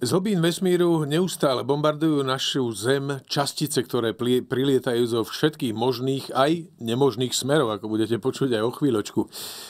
Z hobín vesmíru neustále bombardujú našu Zem častice, ktoré prilietajú zo všetkých možných aj nemožných smerov, ako budete počuť aj o chvíľočku.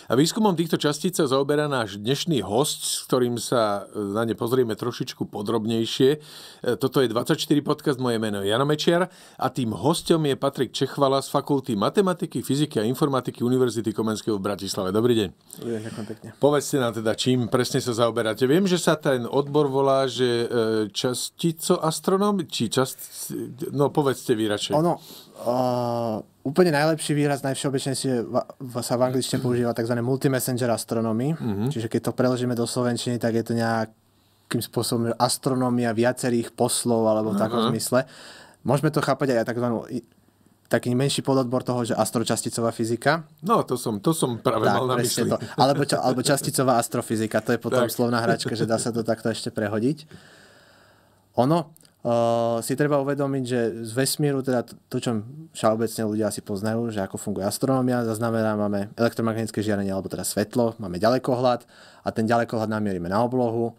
A výskumom týchto častíc sa zaoberá náš dnešný host, s ktorým sa e, na ne pozrieme trošičku podrobnejšie. E, toto je 24 podcast, moje meno je Jana Mečiar a tým hostom je Patrik Čechvala z Fakulty matematiky, fyziky a informatiky Univerzity Komenského v Bratislave. Dobrý deň. Dobrý deň, pekne. Povedzte nám teda, čím presne sa zaoberáte. Viem, že sa ten odbor volá, že e, častico astronóm, či čast... No povedzte vy radšej. Ono, uh, úplne najlepší výraz najvšeobecnejšie si v, sa v angličtine používa tzv. multimessenger astronomy. Uh-huh. Čiže keď to preložíme do slovenčiny, tak je to nejakým spôsobom astronómia viacerých poslov alebo v takom uh-huh. zmysle. Môžeme to chápať aj tzv taký menší pododbor toho, že astročasticová fyzika. No, to som, to som práve tak, mal na mysli. To. Alebo, ča, alebo časticová astrofyzika, to je potom tak. slovná hračka, že dá sa to takto ešte prehodiť. Ono, Uh, si treba uvedomiť, že z vesmíru, teda to, čo všeobecne ľudia asi poznajú, že ako funguje astronomia, zaznamená, máme elektromagnetické žiarenie, alebo teda svetlo, máme ďalekohľad a ten ďalekohľad namierime na oblohu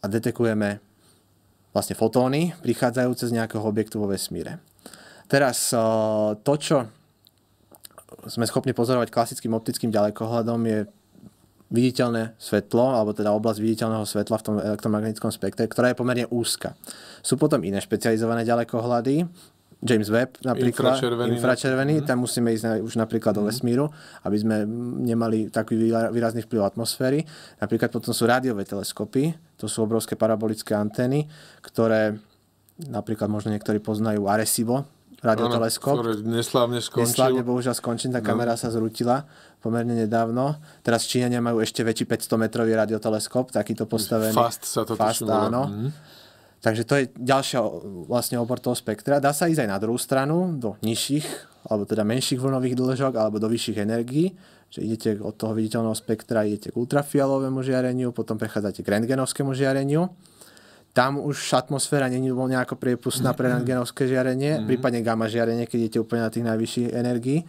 a detekujeme vlastne fotóny prichádzajúce z nejakého objektu vo vesmíre. Teraz to, čo sme schopní pozorovať klasickým optickým ďalekohľadom je viditeľné svetlo, alebo teda oblasť viditeľného svetla v tom elektromagnetickom spektre, ktorá je pomerne úzka. Sú potom iné špecializované ďalekohľady, James Webb napríklad, infračervený, infračervený ne? Mhm. tam musíme ísť už napríklad do mhm. vesmíru, aby sme nemali taký výrazný vplyv atmosféry. Napríklad potom sú rádiové teleskopy, to sú obrovské parabolické antény, ktoré napríklad možno niektorí poznajú Arecibo, radioteleskop. Áno, neslávne skončil. Neslávne bohužiaľ skončil, tá no. kamera sa zrutila pomerne nedávno. Teraz Číňania majú ešte väčší 500-metrový radioteleskop, takýto postavený. Fast sa to Fast, tuším, áno. Mm. Takže to je ďalšia vlastne obor toho spektra. Dá sa ísť aj na druhú stranu, do nižších, alebo teda menších vlnových dĺžok, alebo do vyšších energií. Že idete od toho viditeľného spektra, idete k ultrafialovému žiareniu, potom prechádzate k rentgenovskému žiareniu tam už atmosféra není nejako priepustná pre rentgenovské žiarenie, mm-hmm. prípadne gamma žiarenie, keď idete úplne na tých najvyšších energií.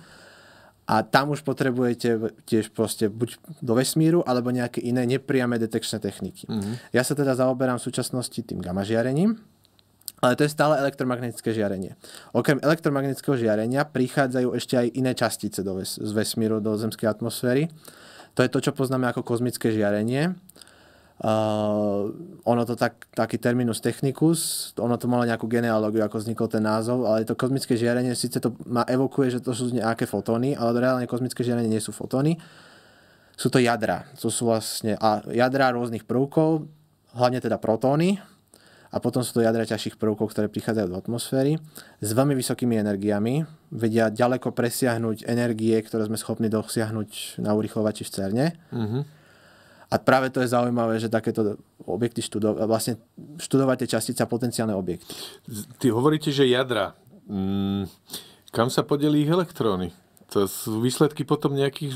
A tam už potrebujete tiež proste buď do vesmíru, alebo nejaké iné nepriame detekčné techniky. Mm-hmm. Ja sa teda zaoberám v súčasnosti tým gamma žiarením, ale to je stále elektromagnetické žiarenie. Okrem elektromagnetického žiarenia prichádzajú ešte aj iné častice do ves- z vesmíru do zemskej atmosféry. To je to, čo poznáme ako kozmické žiarenie. Uh, ono to tak, taký terminus technicus, ono to malo nejakú genealógiu, ako vznikol ten názov, ale to kozmické žiarenie síce to ma evokuje, že to sú nejaké fotóny, ale reálne kozmické žiarenie nie sú fotóny. Sú to jadra. To sú vlastne a jadra rôznych prvkov, hlavne teda protóny, a potom sú to jadra ťažších prvkov, ktoré prichádzajú do atmosféry s veľmi vysokými energiami. Vedia ďaleko presiahnuť energie, ktoré sme schopní dosiahnuť na urychlovači v CERNE. Uh-huh. A práve to je zaujímavé, že takéto objekty študo- vlastne študovate tie častice a potenciálne objekty. Ty hovoríte, že jadra. Mm, kam sa podelí ich elektróny? To sú výsledky potom nejakých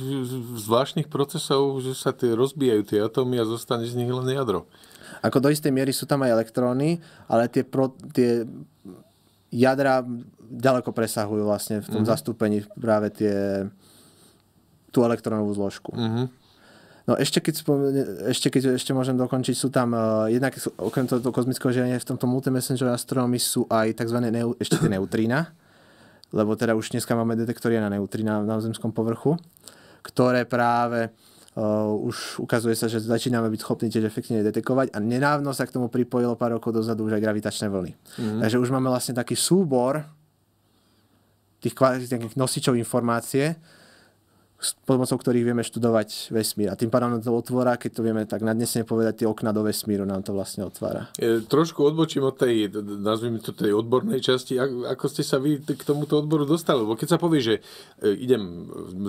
zvláštnych procesov, že sa tie rozbijajú tie atómy a zostane z nich len jadro. Ako do istej miery sú tam aj elektróny, ale tie, pro, tie jadra ďaleko presahujú vlastne v tom mm-hmm. zastúpení práve tie, tú elektrónovú zložku. Mm-hmm. No ešte keď, spomne, ešte keď ešte môžem dokončiť, sú tam uh, jednak sú, okrem toho, toho kozmického žiarenia v tomto multimessenger astronomy sú aj tzv. Neu, ešte tie neutrína, lebo teda už dneska máme detektory na neutrína na zemskom povrchu, ktoré práve uh, už ukazuje sa, že začíname byť schopní tiež efektívne detekovať a nenávno sa k tomu pripojilo pár rokov dozadu už aj gravitačné vlny. Mm-hmm. Takže už máme vlastne taký súbor tých, tých nosičov informácie, pomocou ktorých vieme študovať vesmír. A tým pádom nám to otvára, keď to vieme tak nadnesne povedať, tie okna do vesmíru nám to vlastne otvára. E, trošku odbočím od tej, nazvime to tej odbornej časti. A, ako ste sa vy k tomuto odboru dostali? Lebo keď sa povie, že e, idem,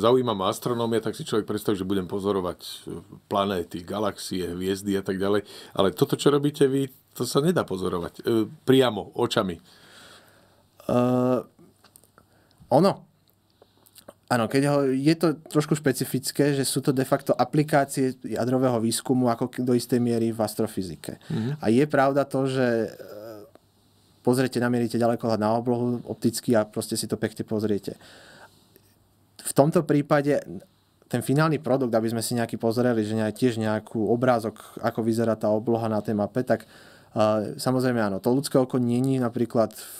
zaujímam astronómia, tak si človek predstaví, že budem pozorovať e, planéty, galaxie, hviezdy a tak ďalej. Ale toto, čo robíte vy, to sa nedá pozorovať. E, priamo, očami. E, ono, Áno, keď ho, je to trošku špecifické, že sú to de facto aplikácie jadrového výskumu ako do istej miery v astrofyzike. Mm-hmm. A je pravda to, že e, pozriete, namierite ďaleko na oblohu opticky a proste si to pekne pozriete. V tomto prípade ten finálny produkt, aby sme si nejaký pozreli, že nejak, tiež nejakú obrázok, ako vyzerá tá obloha na tej mape, tak uh, samozrejme áno, to ľudské oko není napríklad v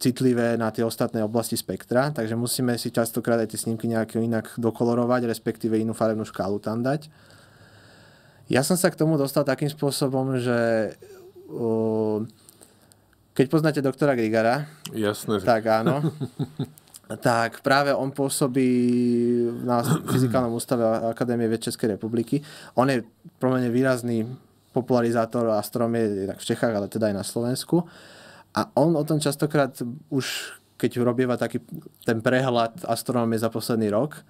citlivé na tie ostatné oblasti spektra, takže musíme si častokrát aj tie snímky nejakým inak dokolorovať, respektíve inú farebnú škálu tam dať. Ja som sa k tomu dostal takým spôsobom, že uh, keď poznáte doktora Grigara, Jasné. tak áno, tak práve on pôsobí na Fyzikálnom ústave Akadémie Vied Českej republiky. On je pro výrazný popularizátor astronomie v Čechách, ale teda aj na Slovensku. Uh, a on o tom častokrát už, keď robieva taký ten prehľad astronómie za posledný rok,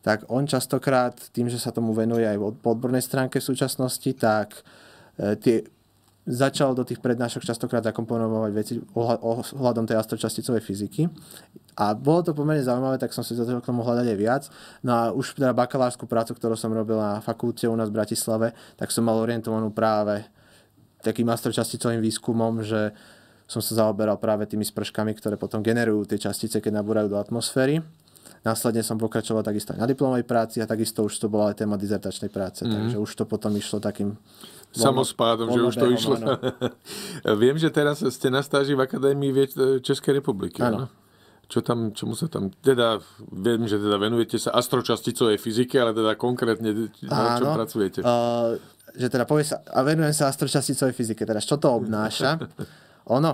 tak on častokrát tým, že sa tomu venuje aj od odbornej stránke v súčasnosti, tak e, tie, začal do tých prednášok častokrát zakomponovať veci ohľadom tej astročasticovej fyziky. A bolo to pomerne zaujímavé, tak som si začal k tomu hľadať aj viac. No a už teda bakalárskú prácu, ktorú som robil na fakulte u nás v Bratislave, tak som mal orientovanú práve takým astročasticovým výskumom, že som sa zaoberal práve tými sprškami, ktoré potom generujú tie častice, keď nabúrajú do atmosféry. Následne som pokračoval takisto aj na diplomovej práci a takisto už to bola aj téma dizertačnej práce, mm-hmm. takže už to potom išlo takým samospádom, že už to išlo. No. Viem, že teraz ste na stáži v Akadémii Českej republiky. Áno. Čo tam, čomu sa tam, teda viem, že teda venujete sa astročasticovej fyzike, ale teda konkrétne na čom pracujete? Uh, že teda povie sa, a venujem sa astročasticovej fyzike, teraz čo to obnáša? Ono,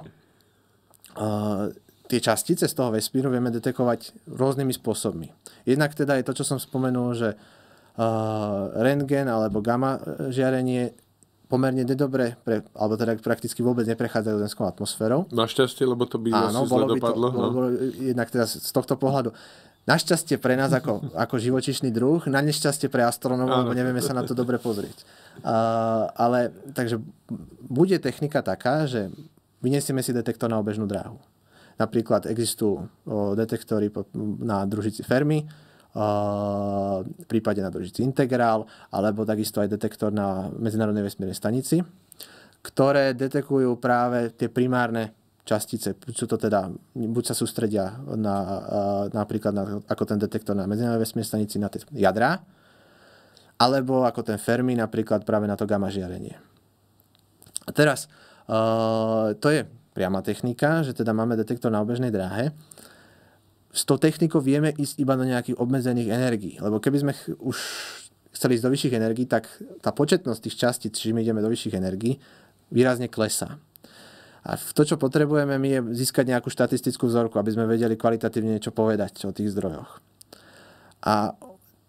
uh, tie častice z toho vesmíru vieme detekovať rôznymi spôsobmi. Jednak teda je to, čo som spomenul, že uh, rentgen alebo gamma žiarenie pomerne nedobre, pre, alebo teda prakticky vôbec neprechádzajú zemskou atmosférou. Našťastie, lebo to by Áno, zle dopadlo. To, no. bolo, jednak teda z tohto pohľadu. Našťastie pre nás ako, ako živočišný druh, na nešťastie pre astronómov, lebo nevieme sa na to dobre pozrieť. Uh, ale takže bude technika taká, že Vyniesieme si detektor na obežnú dráhu. Napríklad existujú detektory na družici Fermi, v prípade na družici Integrál, alebo takisto aj detektor na Medzinárodnej vesmírnej stanici, ktoré detekujú práve tie primárne častice, sú to teda, buď sa sústredia na, napríklad na, ako ten detektor na Medzinárodnej vesmírnej stanici na tie jadra, alebo ako ten Fermi napríklad práve na to gamma žiarenie. A teraz, Eh, to je priama technika, že teda máme detektor na obežnej dráhe s tou technikou vieme ísť iba do nejakých obmedzených energií. Lebo keby sme ch- už chceli ísť do vyšších energií, tak tá početnosť tých častíc, my ideme do vyšších energií, výrazne klesá. A to, čo potrebujeme, my je získať nejakú štatistickú vzorku, aby sme vedeli kvalitatívne niečo povedať o tých zdrojoch. A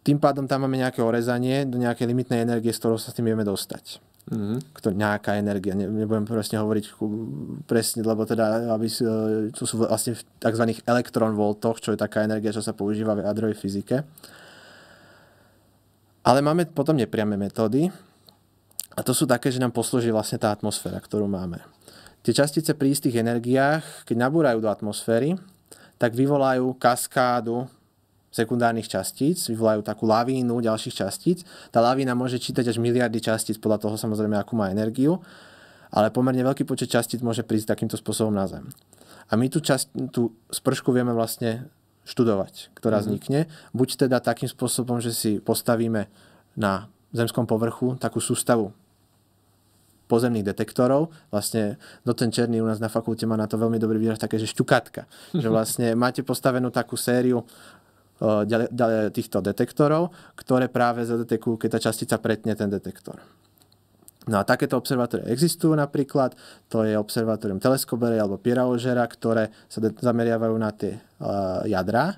tým pádom tam máme nejaké orezanie do nejakej limitnej energie, s ktorou sa s tým vieme dostať. Mm-hmm. Ktorý, nejaká energia, ne, nebudem presne hovoriť presne, lebo teda aby, to e, sú vlastne v tzv. elektronvoltoch, čo je taká energia, čo sa používa v jadrovej fyzike. Ale máme potom nepriame metódy a to sú také, že nám poslúži vlastne tá atmosféra, ktorú máme. Tie častice pri istých energiách, keď nabúrajú do atmosféry, tak vyvolajú kaskádu sekundárnych častíc, vyvolajú takú lavínu ďalších častíc. Tá lavína môže čítať až miliardy častíc, podľa toho samozrejme, akú má energiu, ale pomerne veľký počet častíc môže prísť takýmto spôsobom na Zem. A my tú, časť, tú spršku vieme vlastne študovať, ktorá mm-hmm. vznikne. Buď teda takým spôsobom, že si postavíme na zemskom povrchu takú sústavu pozemných detektorov. Vlastne ten Černý u nás na fakulte má na to veľmi dobrý výraz také, že šťukatka. Že vlastne máte postavenú takú sériu Eh, ďalej týchto detektorov, ktoré práve zadetekujú, keď tá častica pretne ten detektor. No a takéto observatórie existujú napríklad, to je observatórium Teleskobere alebo Pieraožera, ktoré sa zameriavajú na tie uh, eh, jadrá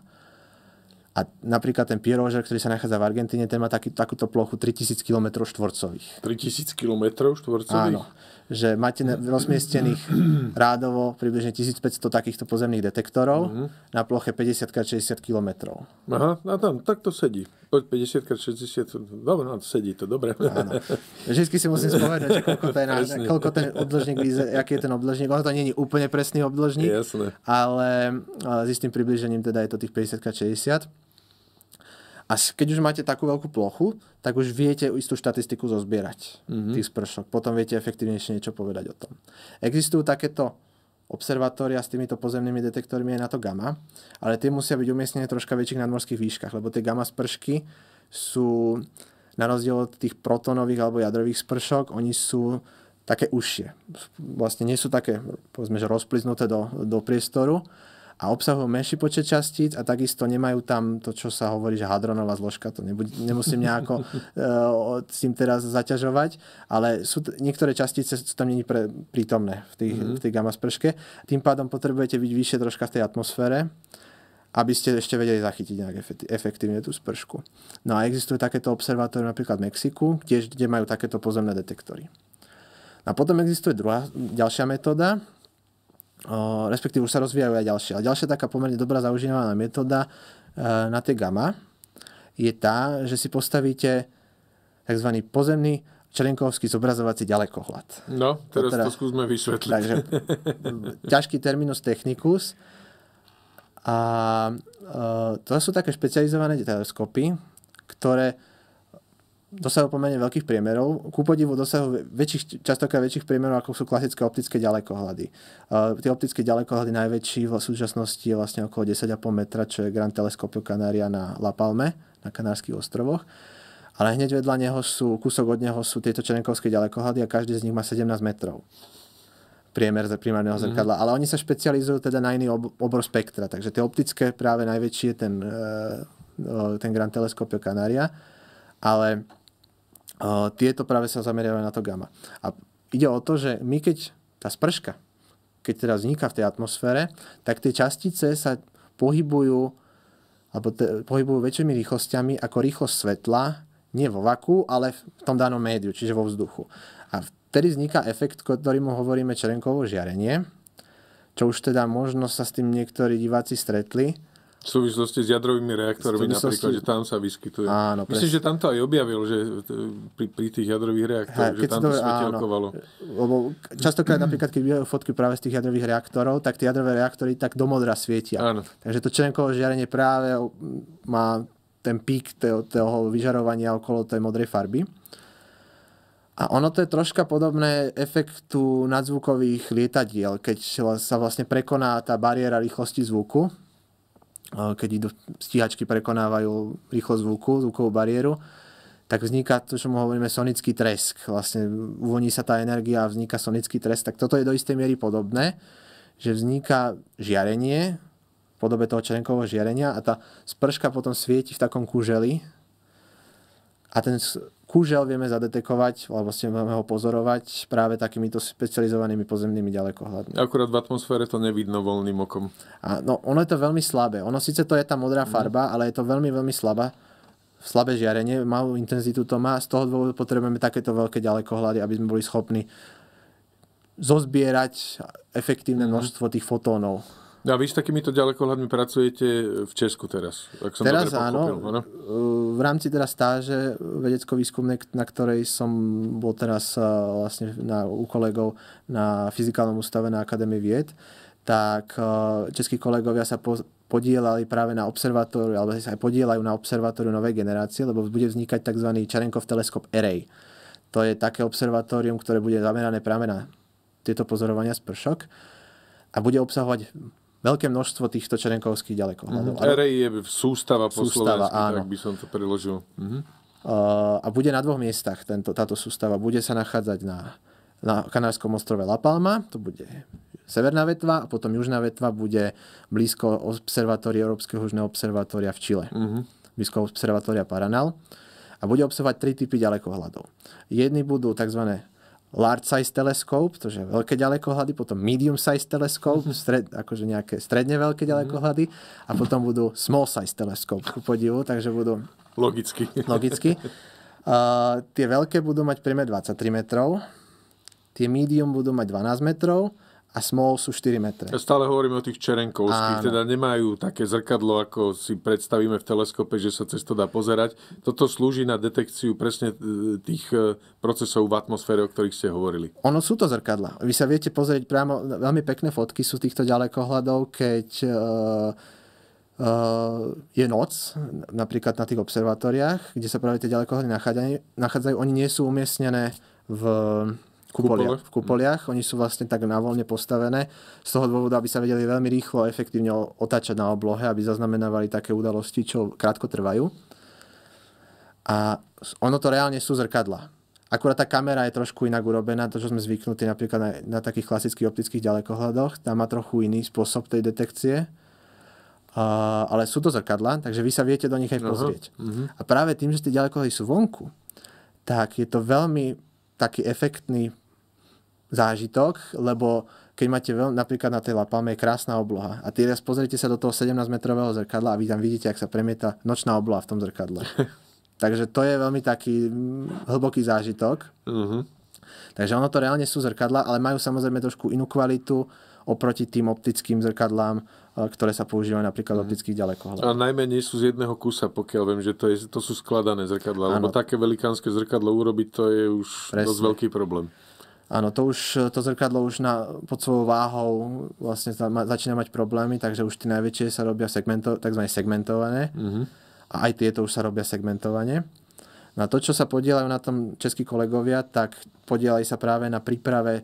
a napríklad ten Pierožer, ktorý sa nachádza v Argentíne, ten má taký, takúto plochu 3000 km štvorcových. 3000 km štvorcových? Áno. Že máte rozmiestnených rádovo približne 1500 takýchto pozemných detektorov uh-huh. na ploche 50x60 km. Aha, a tam, tak to sedí. 50x60, dobre, no, sedí to, dobre. Áno. Vždycky si musím spovedať, koľko ten, koľko ten obdlžník, aký je ten obdlžník. Ono to nie je úplne presný obdlžník, Jasne. ale, ale s istým približením teda je to tých 50x60. A keď už máte takú veľkú plochu, tak už viete istú štatistiku zozbierať mm-hmm. tých spršok. Potom viete efektívnejšie niečo povedať o tom. Existujú takéto observatória s týmito pozemnými detektormi aj na to gamma, ale tie musia byť umiestnené troška väčších nadmorských výškach, lebo tie gamma spršky sú na rozdiel od tých protonových alebo jadrových spršok, oni sú také užšie. Vlastne nie sú také, povedzme, že rozpliznuté do, do priestoru, a obsahujú menší počet častíc a takisto nemajú tam to, čo sa hovorí, že hadronová zložka, to nebude, nemusím nejako uh, s tým teraz zaťažovať, ale sú t- niektoré častice sú tam není pre- prítomné v, tej, mm-hmm. tej gamma sprške. Tým pádom potrebujete byť vyššie troška v tej atmosfére, aby ste ešte vedeli zachytiť nejak efektívne tú spršku. No a existujú takéto observatórium napríklad v Mexiku, kde, kde majú takéto pozemné detektory. No a potom existuje druhá, ďalšia metóda, respektíve už sa rozvíjajú aj ďalšie. Ale ďalšia taká pomerne dobrá zaužívaná metóda e, na tie gamma je tá, že si postavíte tzv. pozemný Čelenkovský zobrazovací ďalekohľad. No, teraz to, teda- to skúsme vysvetliť. Takže, ťažký terminus technicus. A e, to sú také špecializované teleskopy, teda ktoré dosahov pomerne veľkých priemerov, ku podivu dosahov väčších, častokrát väčších priemerov, ako sú klasické optické ďalekohľady. Uh, tie optické ďalekohľady najväčší v súčasnosti je vlastne okolo 10,5 metra, čo je Grand Telescopio Canaria na La Palme, na Kanárskych ostrovoch. Ale hneď vedľa neho sú, kúsok od neho sú tieto čerenkovské ďalekohľady a každý z nich má 17 metrov priemer za primárneho mhm. zrkadla, mm-hmm. ale oni sa špecializujú teda na iný ob- obor spektra, takže tie optické práve najväčší je ten, uh, ten Grand Telescopio Canaria, ale tieto práve sa zameriavajú na to gamma. A ide o to, že my keď tá sprška, keď teda vzniká v tej atmosfére, tak tie častice sa pohybujú alebo te, pohybujú väčšími rýchlosťami ako rýchlosť svetla, nie vo vaku, ale v tom danom médiu, čiže vo vzduchu. A vtedy vzniká efekt, ktorý mu hovoríme čerenkovo žiarenie, čo už teda možno sa s tým niektorí diváci stretli, v súvislosti s jadrovými reaktormi súvislosti... napríklad, že tam sa vyskytuje. Áno, Myslím, presne. že tam to aj objavil, že e, pri, pri tých jadrových reaktoroch, že tam to, to svetelkovalo. Lebo častokrát napríklad, keď bývajú fotky práve z tých jadrových reaktorov, tak tie jadrové reaktory tak do modra svietia. Áno. Takže to členkovo žiarenie práve má ten pík toho, toho vyžarovania okolo tej modrej farby. A ono to je troška podobné efektu nadzvukových lietadiel, keď sa vlastne prekoná tá bariéra rýchlosti zvuku, keď idú stíhačky prekonávajú rýchlosť zvuku, zvukovú bariéru, tak vzniká to, čo mu hovoríme sonický tresk. Vlastne uvoní sa tá energia a vzniká sonický tresk. Tak toto je do istej miery podobné, že vzniká žiarenie v podobe toho členkového žiarenia a tá sprška potom svieti v takom kúželi a ten Kúžel vieme zadetekovať, alebo vlastne máme ho pozorovať práve takýmito specializovanými pozemnými ďalekohľadmi. Akurát v atmosfére to nevidno voľným okom. A, no, ono je to veľmi slabé. Ono síce to je tá modrá mhm. farba, mm. ale je to veľmi, veľmi slabá slabé žiarenie, malú intenzitu to má, z toho dôvodu potrebujeme takéto veľké ďalekohľady, aby sme boli schopní zozbierať efektívne mhm. množstvo tých fotónov. A vy s takýmito ďalekohľadmi pracujete e, v Česku teraz? Ak som teraz áno, e, V rámci teda stáže vedecko-výskumnej, na ktorej som bol teraz e, vlastne na, u kolegov na Fyzikálnom ústave na Akadémie vied, tak českí kolegovia sa po, podielali práve na observatóriu, alebo sa aj podielajú na observatóriu novej generácie, lebo bude vznikať tzv. Čarenkov teleskop Array. To je také observatórium, ktoré bude zamerané práve na tieto pozorovania Pršok a bude obsahovať veľké množstvo týchto čerenkovských ďalekohľadov. Mhm. Mm-hmm. RAI je sústava po sústava, áno. tak by som to preložil. Mm-hmm. Uh, a bude na dvoch miestach tento, táto sústava. Bude sa nachádzať na, na Kanárskom ostrove La Palma, to bude severná vetva a potom južná vetva bude blízko observatória Európskeho južného observatória v Čile. Mm-hmm. Blízko observatória Paranal. A bude obsahovať tri typy ďalekohľadov. Jedni budú tzv large size teleskop, to je veľké ďalekohľady, potom medium size teleskop, mhm. stred, akože nejaké stredne veľké mhm. ďalekohľady a potom budú small size teleskop, ku podivu, takže budú... Logicky. Logicky. Uh, tie veľké budú mať priemer 23 metrov, tie medium budú mať 12 metrov a small sú 4 metre. Stále hovoríme o tých čerenkovských, Áno. teda nemajú také zrkadlo, ako si predstavíme v teleskope, že sa cez to dá pozerať. Toto slúži na detekciu presne e, tých e, procesov v atmosfére, o ktorých ste hovorili. Ono sú to zrkadla. Vy sa viete pozrieť priamo, veľmi pekné fotky sú týchto ďalekohľadov, keď uh, uh, je noc, napríklad na tých observatóriách, kde sa práve tie ďalekohľady nachádzajú, nachádzajú oni nie sú umiestnené v kupoliach. v kúpoliach. Oni sú vlastne tak návoľne postavené z toho dôvodu, aby sa vedeli veľmi rýchlo a efektívne otáčať na oblohe, aby zaznamenávali také udalosti, čo krátko trvajú. A ono to reálne sú zrkadla. Akurát tá kamera je trošku inak urobená, to, čo sme zvyknutí napríklad na, na takých klasických optických ďalekohľadoch, tam má trochu iný spôsob tej detekcie. Uh, ale sú to zrkadla, takže vy sa viete do nich aj pozrieť. Uh-huh. A práve tým, že tie ďalekohľady sú vonku, tak je to veľmi taký efektný zážitok, lebo keď máte veľ, napríklad na tej Lapalme je krásna obloha a teraz pozrite sa do toho 17-metrového zrkadla a vy tam vidíte, ak sa premieta nočná obloha v tom zrkadle. Takže to je veľmi taký hlboký zážitok. Uh-huh. Takže ono to reálne sú zrkadla, ale majú samozrejme trošku inú kvalitu oproti tým optickým zrkadlám, e, ktoré sa používajú napríklad v mhm. optických ďalekohľadoch. A najmä nie sú z jedného kusa, pokiaľ viem, že to, je, to sú skladané zrkadla, ano. lebo také velikánske zrkadlo urobiť, to je už Presne. dosť veľký problém. Áno, to už, to zrkadlo už na, pod svojou váhou vlastne začína mať problémy, takže už tie najväčšie sa robia segmento, tzv. segmentované uh-huh. a aj tieto už sa robia segmentovane. Na to, čo sa podielajú na tom českí kolegovia, tak podielajú sa práve na príprave e,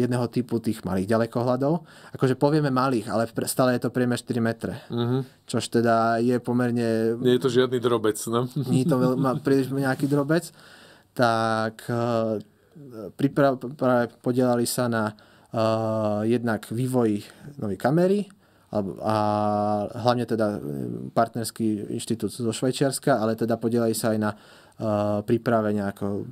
jedného typu tých malých ďalekohľadov. Akože povieme malých, ale stále je to priemer 4 metre. Uh-huh. Čož teda je pomerne... Nie je to žiadny drobec, no? Nie je to veľ... príliš nejaký drobec. Tak e, pripra- podielali sa na uh, jednak vývoj novej kamery a, a hlavne teda um, partnerský inštitút zo Švajčiarska, ale teda podielali sa aj na uh, príprave nejako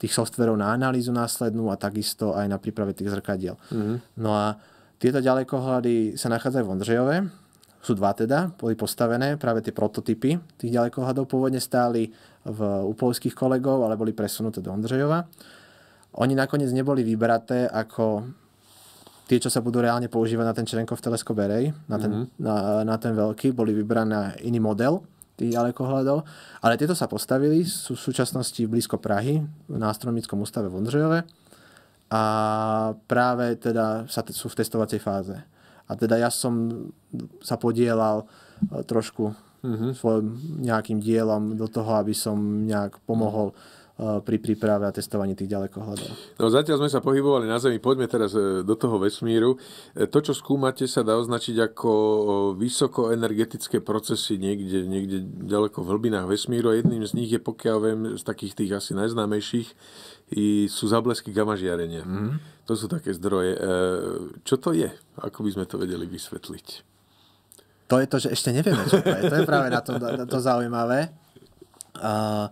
tých softverov na analýzu následnú a takisto aj na príprave tých zrkadiel. Mm-hmm. No a tieto ďalekohľady sa nachádzajú v Ondřejove, sú dva teda, boli postavené, práve tie prototypy tých ďalekohľadov pôvodne stáli v, u polských kolegov, ale boli presunuté do Ondřejova. Oni nakoniec neboli vybraté ako tie, čo sa budú reálne používať na ten Čerenkov teleskop Erej, na ten, mm-hmm. na, na ten veľký, boli vybrané iný model tých ďalekohľadov, ale tieto sa postavili, sú v súčasnosti blízko Prahy, na astronomickom ústave v Ondřejove a práve teda sa sú v testovacej fáze. A teda ja som sa podielal e, trošku mm-hmm. svojim nejakým dielom do toho, aby som nejak pomohol mhm. eh, pri príprave a testovaní tých ďalekohľadov. No zatiaľ sme sa pohybovali na Zemi, poďme teraz eh, do toho vesmíru. Eh, to, čo skúmate, sa dá označiť ako vysokoenergetické procesy niekde, niekde ďaleko v hlbinách vesmíru a jedným z nich je, pokiaľ viem, z takých tých asi najznámejších, sú zablesky žiarenia. Mm. To sú také zdroje. Čo to je? Ako by sme to vedeli vysvetliť? to je to, že ešte nevieme, čo to je. To je práve na to, na to zaujímavé. Uh,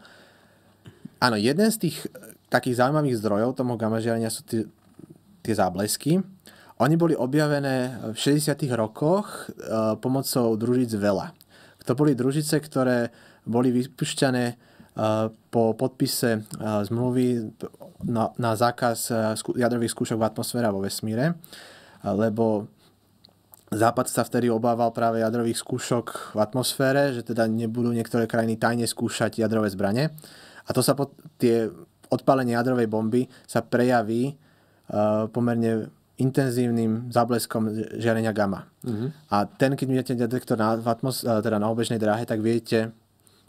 áno, jeden z tých e, takých zaujímavých zdrojov toho gamažiarenia sú tie, tie záblesky. Oni boli objavené v 60. rokoch uh, pomocou družic Vela. To boli družice, ktoré boli vypušťané uh, po podpise uh, zmluvy na, na zákaz uh, skú, jadrových skúšok v atmosfére a vo vesmíre, lebo Západ sa vtedy obával práve jadrových skúšok v atmosfére, že teda nebudú niektoré krajiny tajne skúšať jadrové zbranie. A to sa pod, tie odpálenie jadrovej bomby sa prejaví uh, pomerne intenzívnym zábleskom žiarenia gamma. Mm-hmm. A ten, keď vidíte detektor na, atmos- e, teda na obežnej dráhe, tak viete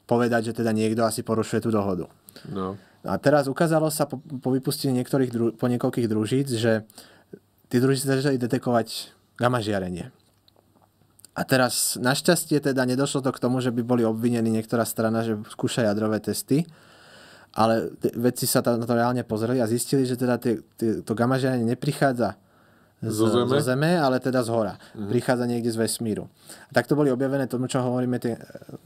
povedať, že teda niekto asi porušuje tú dohodu. No. A teraz ukázalo sa po, po vypustení niektorých dru- po niekoľkých družíc, že tie družice začali detekovať gama žiarenie. A teraz našťastie teda nedošlo to k tomu, že by boli obvinení niektorá strana, že skúša jadrové testy, ale vedci sa na to reálne pozreli a zistili, že teda tie, tie, to gama žiarenie neprichádza z, zo, zeme? zo Zeme, ale teda z hora. Mm. Prichádza niekde z vesmíru. A takto boli objavené tomu, čo hovoríme, tie eh,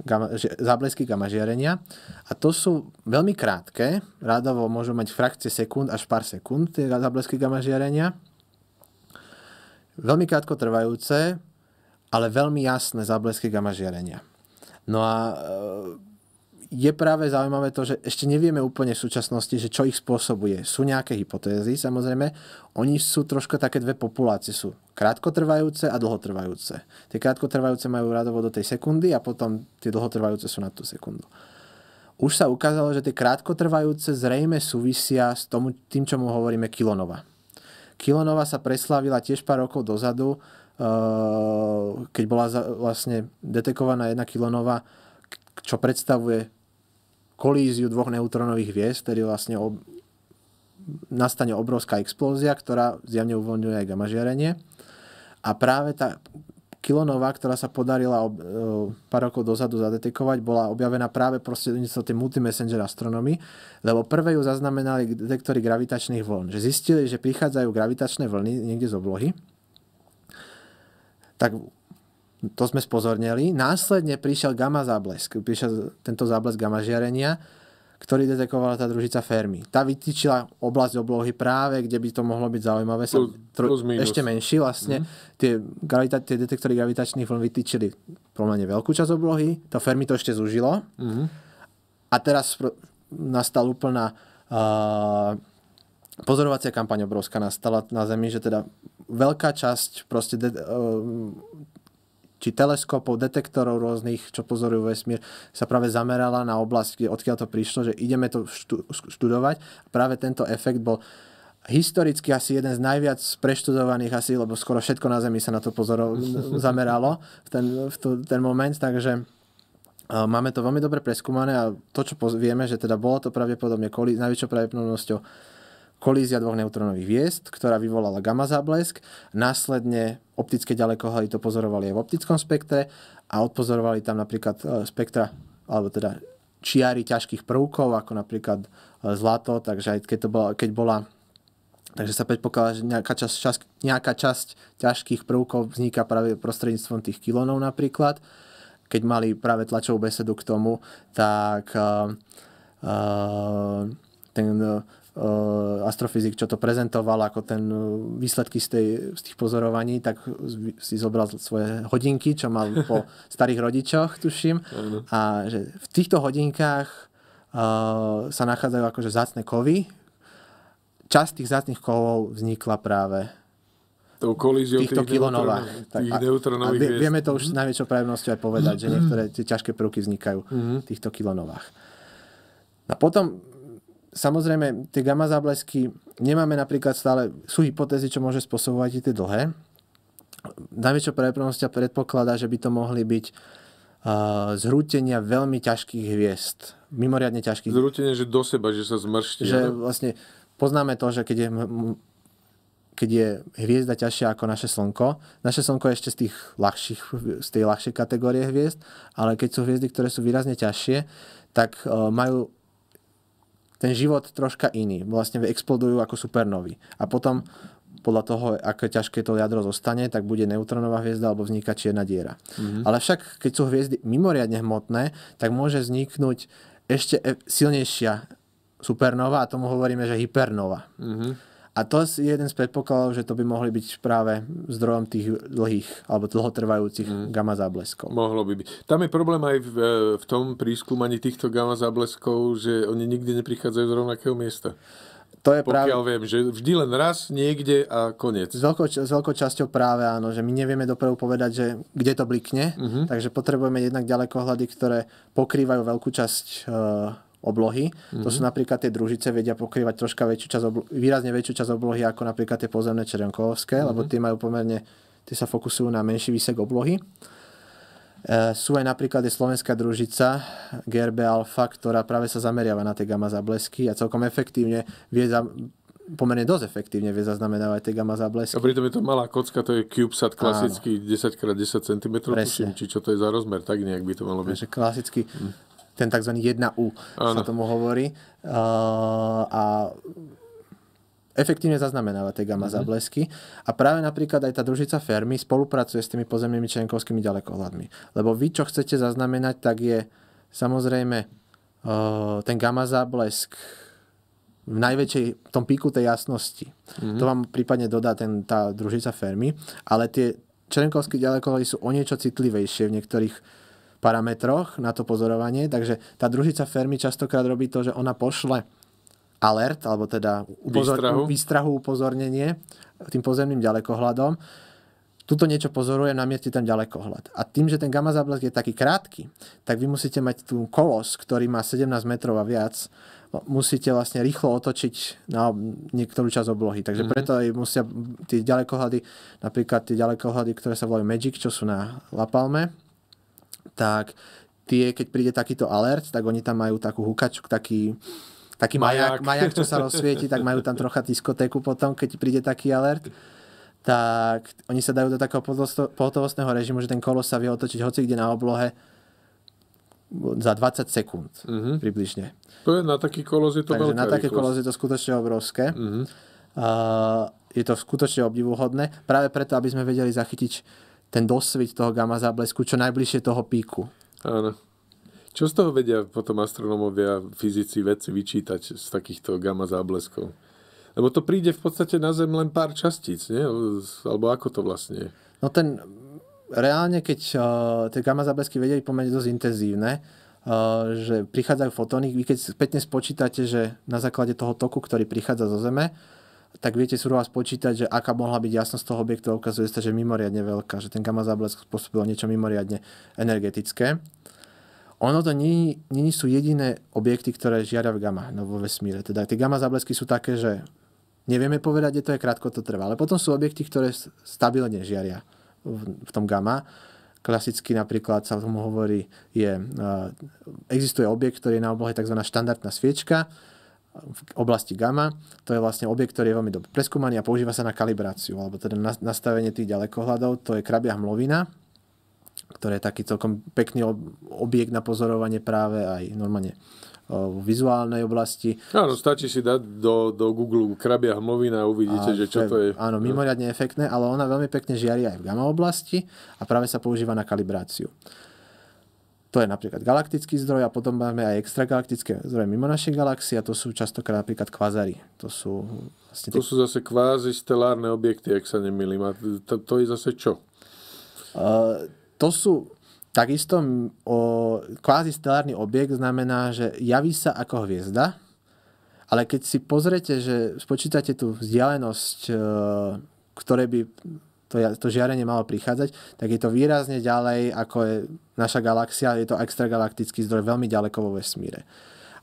gama, záblesky gama žiarenia. A to sú veľmi krátke, rádovo môžu mať frakcie sekúnd až pár sekúnd, tie záblesky gama žiarenia. Veľmi krátko trvajúce, ale veľmi jasné záblesky gamma žiarenia. No a e, je práve zaujímavé to, že ešte nevieme úplne v súčasnosti, že čo ich spôsobuje. Sú nejaké hypotézy, samozrejme. Oni sú troška také dve populácie. Sú krátkotrvajúce a dlhotrvajúce. Tie krátkotrvajúce majú radovo do tej sekundy a potom tie dlhotrvajúce sú na tú sekundu. Už sa ukázalo, že tie krátkotrvajúce zrejme súvisia s tomu, tým, mu hovoríme kilonova Kilonova sa preslávila tiež pár rokov dozadu, uh, keď bola vlastne detekovaná jedna Kilonova, čo predstavuje kolíziu dvoch neutrónových hviezd, tedy vlastne ob... nastane obrovská explózia, ktorá zjavne uvoľňuje aj gama žiarenie. A práve tá kilonová, ktorá sa podarila ob, e, pár rokov dozadu zadetekovať, bola objavená práve prostredníctvom tej multimessenger astronomy, lebo prvé ju zaznamenali detektory gravitačných vln, že zistili, že prichádzajú gravitačné vlny niekde z oblohy. Tak to sme spozornili. Následne prišiel gamma záblesk, prišiel tento záblesk gamma žiarenia, ktorý detekovala tá družica Fermi. Tá vytýčila oblasť oblohy práve, kde by to mohlo byť zaujímavé. Plus, tro, plus ešte menší vlastne. Mm. Tie, gravita- tie detektory gravitačných vln vytýčili pomerne veľkú časť oblohy. To Fermi to ešte zužilo. Mm. A teraz nastala úplná uh, pozorovacia kampaň obrovská nastala na Zemi, že teda veľká časť proste de- uh, či teleskopov, detektorov rôznych, čo pozorujú vesmír, sa práve zamerala na oblasť, odkiaľ to prišlo, že ideme to štú, študovať. Práve tento efekt bol historicky asi jeden z najviac preštudovaných asi, lebo skoro všetko na Zemi sa na to pozorov zameralo v ten, v to, ten moment, takže e, Máme to veľmi dobre preskúmané a to, čo vieme, že teda bolo to pravdepodobne kvôli, s najväčšou pravdepodobnosťou kolízia dvoch neutrónových hviezd, ktorá vyvolala gamma záblesk. Následne optické ďalekohľady to pozorovali aj v optickom spektre a odpozorovali tam napríklad e, spektra, alebo teda čiary ťažkých prvkov, ako napríklad e, zlato, takže aj keď, to bola, keď bola Takže sa predpokladá, že nejaká časť, čas, nejaká časť ťažkých prvkov vzniká práve prostredníctvom tých kilónov napríklad. Keď mali práve tlačovú besedu k tomu, tak uh, uh, ten Eh, astrofyzik, čo to prezentoval ako ten eh, výsledky z, tej, z tých pozorovaní, tak si zobral svoje hodinky, čo mal po starých rodičoch, tuším. A že v týchto hodinkách uh, sa nachádzajú akože zácne kovy. Časť tých zácných kovov vznikla práve tou týchto tých kilonovách. Tých a, a vie, vieme to už s mhm. najväčšou pravnosťou aj povedať, že mhm. niektoré tie ťažké prvky vznikajú v mhm. týchto kilonovách. A potom samozrejme, tie gamma záblesky nemáme napríklad stále, sú hypotézy, čo môže spôsobovať i tie dlhé. Najväčšia pravdepodobnosť predpokladá, že by to mohli byť uh, zhrútenia veľmi ťažkých hviezd. Mimoriadne ťažkých. Zhrútenie, že do seba, že sa zmrštia. Že vlastne poznáme to, že keď je, keď je hviezda ťažšia ako naše Slnko, naše Slnko je ešte z, tých ľahších, z tej ľahšej kategórie hviezd, ale keď sú hviezdy, ktoré sú výrazne ťažšie, tak uh, majú ten život troška iný. Vlastne explodujú ako supernovy. A potom podľa toho, aké ťažké to jadro zostane, tak bude neutronová hviezda alebo vzniká čierna diera. Mm-hmm. Ale však, keď sú hviezdy mimoriadne hmotné, tak môže vzniknúť ešte e- silnejšia supernova a tomu hovoríme, že hypernova. Mm-hmm. A to je jeden z predpokladov, že to by mohli byť práve zdrojom tých dlhých alebo dlhotrvajúcich mm. gamma zábleskov. Mohlo by byť. Tam je problém aj v, e, v tom prískúmaní týchto gamma zábleskov, že oni nikdy neprichádzajú z rovnakého miesta. To je práve... viem, že vždy len raz, niekde a koniec. S veľkou, s veľkou časťou práve áno, že my nevieme dopredu povedať, že kde to blikne, uh-huh. takže potrebujeme jednak ďalekohľady, ktoré pokrývajú veľkú časť e, oblohy. Mm-hmm. To sú mhm. napríklad tie družice, vedia pokrývať troška väčšiu časť oblo- výrazne väčšiu časť oblohy ako napríklad tie pozemné čerenkovské, mm-hmm. lebo mhm. tie majú pomerne, tie sa fokusujú na menší výsek oblohy. E, sú aj napríklad je slovenská družica GRB Alpha, ktorá práve sa zameriava na tie gamma zablesky a celkom efektívne vie za, pomerne dosť efektívne vie zaznamenávať tie gamma záblesky. A pritom je to malá kocka, to je CubeSat klasický 10x10 cm, či čo to je za rozmer, tak nejak by to malo byť. Takže klasicky. Mhm ten tzv. 1U ano. sa tomu hovorí. Uh, a efektívne zaznamenáva tie gamma mm-hmm. záblesky. A práve napríklad aj tá družica Fermi spolupracuje s tými pozemnými členkovskými ďalekohľadmi. Lebo vy, čo chcete zaznamenať, tak je samozrejme uh, ten gamma záblesk v najväčšej, v tom píku tej jasnosti. Mm-hmm. To vám prípadne dodá ten, tá družica Fermi, ale tie členkovské ďalekohľady sú o niečo citlivejšie v niektorých parametroch na to pozorovanie, takže tá družica Fermi častokrát robí to, že ona pošle alert, alebo teda upozor- výstrahu. výstrahu, upozornenie tým pozemným ďalekohľadom. Tuto niečo pozorujem, namietne ten ďalekohľad. A tým, že ten gamma záblesk je taký krátky, tak vy musíte mať tú kolos, ktorý má 17 metrov a viac, musíte vlastne rýchlo otočiť na niektorú časť oblohy. Takže mm-hmm. preto aj musia tie ďalekohľady, napríklad tie ďalekohľady, ktoré sa volajú Magic, čo sú na Lapalme, tak tie, keď príde takýto alert, tak oni tam majú takú hukačku, taký, taký maják. maják, čo sa rozsvieti, tak majú tam trocha diskotéku potom, keď príde taký alert tak oni sa dajú do takého pohotovostného režimu, že ten kolos sa vie otočiť hoci kde na oblohe za 20 sekúnd uh-huh. približne. To je, na taký kolos je to Takže veľká na také kolos je to skutočne obrovské. Uh-huh. Uh, je to skutočne obdivuhodné. Práve preto, aby sme vedeli zachytiť ten dosvit toho gamma záblesku čo najbližšie toho píku. Áno. Čo z toho vedia potom astronómovia, fyzici, vedci vyčítať z takýchto gamma zábleskov? Lebo to príde v podstate na Zem len pár častíc, nie? Alebo ako to vlastne je? No ten, reálne, keď uh, tie gamma záblesky vedia pomerne dosť intenzívne, uh, že prichádzajú fotóny, vy keď spätne spočítate, že na základe toho toku, ktorý prichádza zo Zeme, tak viete vás spočítať, že aká mohla byť jasnosť toho objektu a ukazuje sa, že je mimoriadne veľká, že ten gamma záblesk spôsobil niečo mimoriadne energetické. Ono to nie, nie sú jediné objekty, ktoré žiaria v gamma no vo vesmíre. Teda tie gamma záblesky sú také, že nevieme povedať, kde to je, krátko to trvá. Ale potom sú objekty, ktoré stabilne žiaria v, v tom gamma. Klasicky napríklad sa o tom hovorí, je, eh, existuje objekt, ktorý je na oblohe tzv. štandardná sviečka, v oblasti gamma. To je vlastne objekt, ktorý je veľmi dobre preskúmaný a používa sa na kalibráciu, alebo teda na nastavenie tých ďalekohľadov. To je krabia hmlovina, ktoré je taký celkom pekný objekt na pozorovanie práve aj normálne v vizuálnej oblasti. Áno, no, stačí si dať do, do Google krabia hmlovina a uvidíte, a že čo to je. Áno, mimoriadne efektné, ale ona veľmi pekne žiari aj v gamma oblasti a práve sa používa na kalibráciu. To je napríklad galaktický zdroj a potom máme aj extragalaktické zdroje mimo našej galaxie a to sú častokrát napríklad kvazary. To sú, vlastne to tie... sú zase kvázi stelárne objekty, ak sa nemýlim. A to, to je zase čo? Uh, to sú takisto o, kvázi stelárny objekt znamená, že javí sa ako hviezda, ale keď si pozrete, že spočítate tú vzdialenosť, uh, ktoré by to, to žiarenie malo prichádzať, tak je to výrazne ďalej, ako je naša galaxia, je to extragalaktický zdroj veľmi ďaleko vo vesmíre.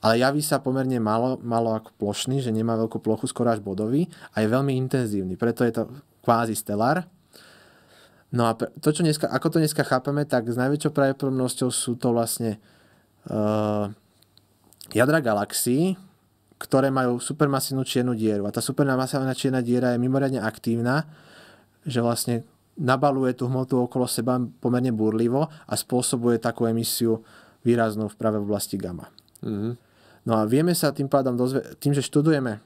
Ale javí sa pomerne malo, malo ako plošný, že nemá veľkú plochu, skoro až bodový a je veľmi intenzívny, preto je to kvázi stelár. No a to, čo dneska, ako to dneska chápeme, tak s najväčšou pravdepodobnosťou sú to vlastne uh, jadra galaxií, ktoré majú supermasívnu čiernu dieru. A tá supermasívna čierna diera je mimoriadne aktívna, že vlastne nabaluje tú hmotu okolo seba pomerne burlivo a spôsobuje takú emisiu výraznú v práve v oblasti gamma. Mm-hmm. No a vieme sa tým pádom, dozve- tým, že študujeme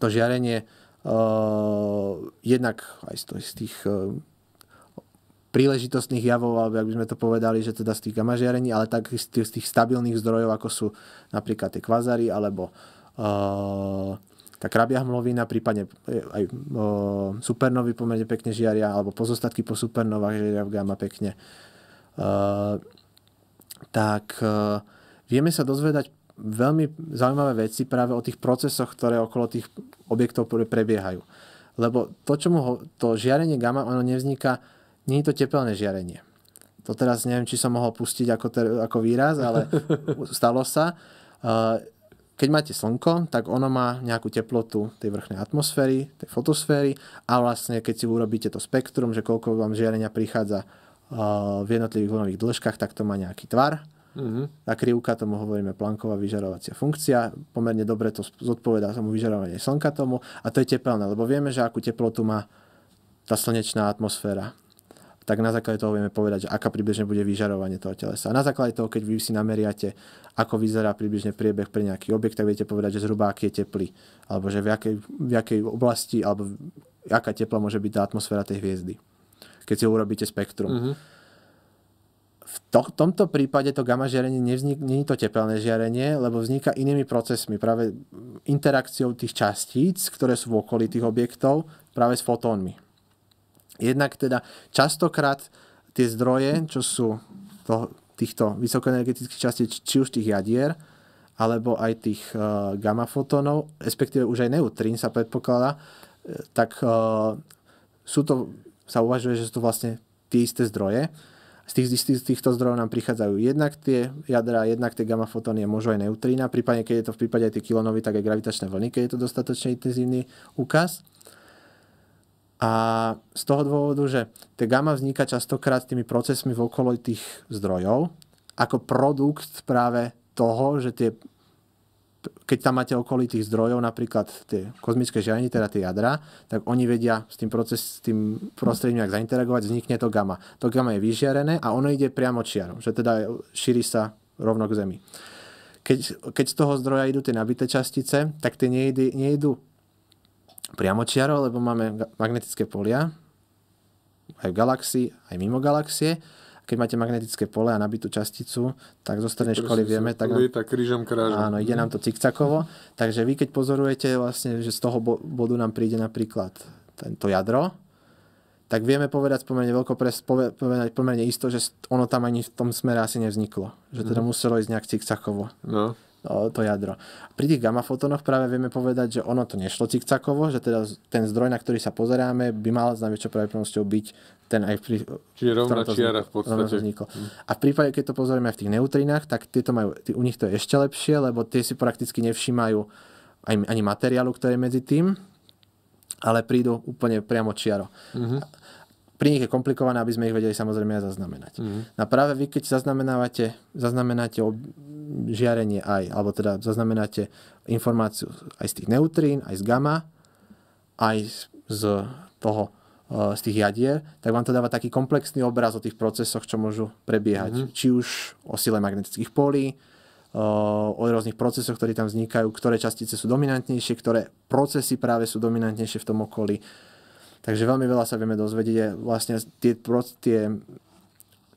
to žiarenie uh, jednak aj z, z tých uh, príležitostných javov, alebo ak by sme to povedali, že teda z tých gamma žiarení, ale tak z tých, z tých stabilných zdrojov, ako sú napríklad tie kvazary, alebo uh, tá krabia hmlovina, prípadne e, aj e, supernovy pomerne pekne žiaria, alebo pozostatky po supernovách žiaria v gamma pekne. E, tak vieme sa dozvedať veľmi zaujímavé veci práve o tých procesoch, ktoré okolo tých objektov prebiehajú. Lebo to, čo mu ho, to žiarenie gamma, ono nevzniká, nie je to tepelné žiarenie. To teraz neviem, či som mohol pustiť ako, ter, ako výraz, ale stalo sa keď máte slnko, tak ono má nejakú teplotu tej vrchnej atmosféry, tej fotosféry a vlastne keď si urobíte to spektrum, že koľko vám žiarenia prichádza eh, v jednotlivých vlnových dĺžkach, tak to má nejaký tvar. uh mhm. Tá krivka, tomu hovoríme planková vyžarovacia funkcia. Pomerne dobre to zodpovedá tomu vyžarovanie slnka tomu a to je tepelné, lebo vieme, že akú teplotu má tá slnečná atmosféra tak na základe toho vieme povedať, že aká približne bude vyžarovanie toho telesa. A na základe toho, keď vy si nameriate, ako vyzerá približne priebeh pre nejaký objekt, tak viete povedať, že zhruba aký je teplý, alebo že v akej, v akej oblasti, alebo aká tepla môže byť tá atmosféra tej hviezdy, keď si urobíte spektrum. Mm-hmm. V to, tomto prípade to gamma žiarenie nevznik, nie je to tepelné žiarenie, lebo vzniká inými procesmi, práve interakciou tých častíc, ktoré sú v okolí tých objektov, práve s fotónmi. Jednak teda častokrát tie zdroje, čo sú to, týchto vysokoenergetických častíc, či už tých jadier, alebo aj tých uh, gamma fotónov, respektíve už aj neutrín sa predpokladá, e, tak uh, sú to, sa uvažuje, že sú to vlastne tie isté zdroje. Z, tých, z týchto zdrojov nám prichádzajú jednak tie jadra, jednak tie gamma fotóny a možno aj neutrína, prípadne keď je to v prípade aj tie kilonovy, tak aj gravitačné vlny, keď je to dostatočne intenzívny úkaz. A z toho dôvodu, že tá gama vzniká častokrát tými procesmi v okolo tých zdrojov, ako produkt práve toho, že tie, keď tam máte okolitých zdrojov, napríklad tie kozmické žiarenie, teda tie jadra, tak oni vedia s tým, proces, s tým prostredím ak zainteragovať, vznikne to gamma. To gamma je vyžiarené a ono ide priamo čiarom, že teda šíri sa rovno k Zemi. Keď, keď z toho zdroja idú tie nabité častice, tak tie nejdu, nejdu priamočiaro, lebo máme magnetické polia aj v galaxii, aj mimo galaxie. keď máte magnetické pole a nabitú časticu, tak zo strednej školy vieme, tak, lieta, krížom krážom. Áno, ide nám to cikcakovo. Takže vy keď pozorujete, vlastne, že z toho bodu nám príde napríklad tento jadro, tak vieme povedať pomerne veľko pres, povedať pomerne isto, že ono tam ani v tom smere asi nevzniklo. Že teda mm. muselo ísť nejak cikcakovo. No to jadro. Pri tých gamma fotónoch práve vieme povedať, že ono to nešlo cikcakovo, že teda ten zdroj, na ktorý sa pozeráme, by mal s najväčšou pravdepodobnosťou byť ten aj pri... Čiže rovná v čiara v podstate. Vzniklo. A v prípade, keď to pozrieme aj v tých neutrinách, tak tieto majú, tí, u nich to je ešte lepšie, lebo tie si prakticky nevšímajú ani, ani materiálu, ktorý je medzi tým, ale prídu úplne priamo čiaro. Mm-hmm pri nich je komplikované, aby sme ich vedeli samozrejme aj zaznamenať. Mm. A práve vy, keď zaznamenávate, zaznamenáte ob, žiarenie aj, alebo teda zaznamenáte informáciu aj z tých neutrín, aj z gamma, aj z toho e, z tých jadier, tak vám to dáva taký komplexný obraz o tých procesoch, čo môžu prebiehať. Mm-hmm. Či už o sile magnetických polí, e, o rôznych procesoch, ktorí tam vznikajú, ktoré častice sú dominantnejšie, ktoré procesy práve sú dominantnejšie v tom okolí. Takže veľmi veľa sa vieme dozvedieť. Vlastne tie, tie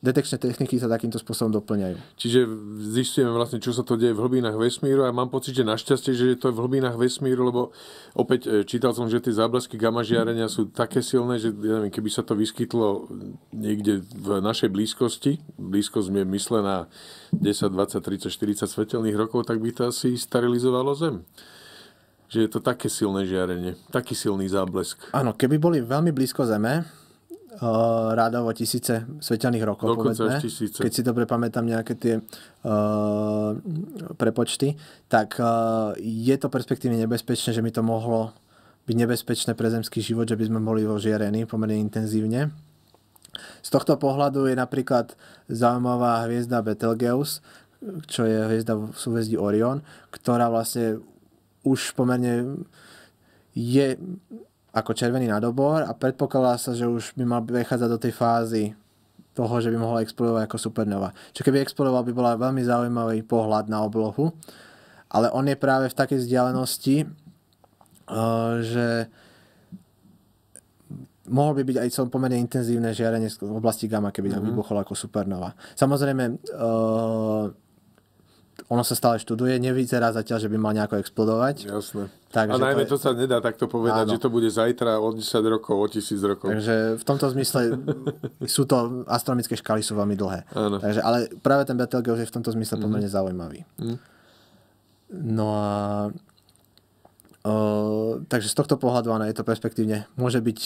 detekčné techniky sa takýmto spôsobom doplňajú. Čiže zistíme, vlastne, čo sa to deje v hlbinách vesmíru a mám pocit, že našťastie, že je to v hlbinách vesmíru, lebo opäť e, čítal som, že tie záblesky gamma žiarenia sú také silné, že ja neviem, keby sa to vyskytlo niekde v našej blízkosti, blízkosť je myslená 10, 20, 30, 40 svetelných rokov, tak by to asi sterilizovalo Zem že je to také silné žiarenie, taký silný záblesk. Áno, keby boli veľmi blízko Zeme, uh, rádovo tisíce svetelných rokov, Dokonca tisíce. keď si dobre pamätám nejaké tie uh, prepočty, tak uh, je to perspektívne nebezpečné, že by to mohlo byť nebezpečné pre zemský život, že by sme boli ožierení pomerne intenzívne. Z tohto pohľadu je napríklad zaujímavá hviezda Betelgeus, čo je hviezda v súvezdí Orion, ktorá vlastne už pomerne je ako červený nadobor a predpokladá sa, že už by mal vychádzať do tej fázy toho, že by mohol explodovať ako supernova. Čo keby explodoval, by bola veľmi zaujímavý pohľad na oblohu, ale on je práve v takej vzdialenosti, eh, že mohol by byť aj celom pomerne intenzívne žiarenie v oblasti gamma, keby mm-hmm. vybuchol ako supernova. Samozrejme, eh, ono sa stále študuje, nevyzerá zatiaľ, že by mal nejako explodovať. Jasné. Takže a najmä to, je... to sa nedá takto povedať, áno. že to bude zajtra o 10 rokov, o 1000 rokov. Takže v tomto zmysle sú to, astronomické škály sú veľmi dlhé. Áno. Takže, ale práve ten Betelgeuse je v tomto zmysle mm. pomerne zaujímavý. Mm. No a o, takže z tohto pohľadu áno, je to perspektívne, môže byť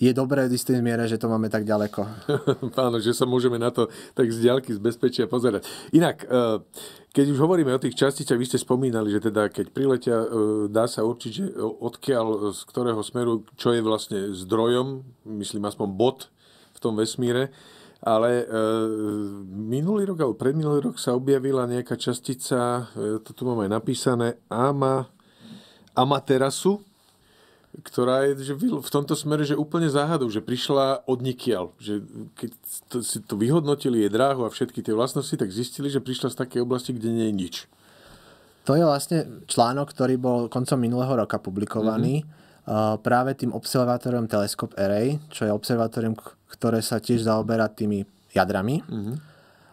je dobré v istej miere, že to máme tak ďaleko. Áno, že sa môžeme na to tak z diaľky, z bezpečia pozerať. Inak, e, keď už hovoríme o tých časticiach, vy ste spomínali, že teda keď priletia, e, dá sa určiť, že odkiaľ, z ktorého smeru, čo je vlastne zdrojom, myslím aspoň bod v tom vesmíre, ale e, minulý rok alebo predminulý rok sa objavila nejaká častica, e, to tu mám aj napísané, ama, amaterasu, ktorá je že v tomto smere že úplne záhadou, že prišla od nikiaľ. Že keď to, si to vyhodnotili jej dráhu a všetky tie vlastnosti, tak zistili, že prišla z takej oblasti, kde nie je nič. To je vlastne článok, ktorý bol koncom minulého roka publikovaný mm-hmm. práve tým observatórium Telescope Array, čo je observatórium, ktoré sa tiež zaoberá tými jadrami. Mm-hmm.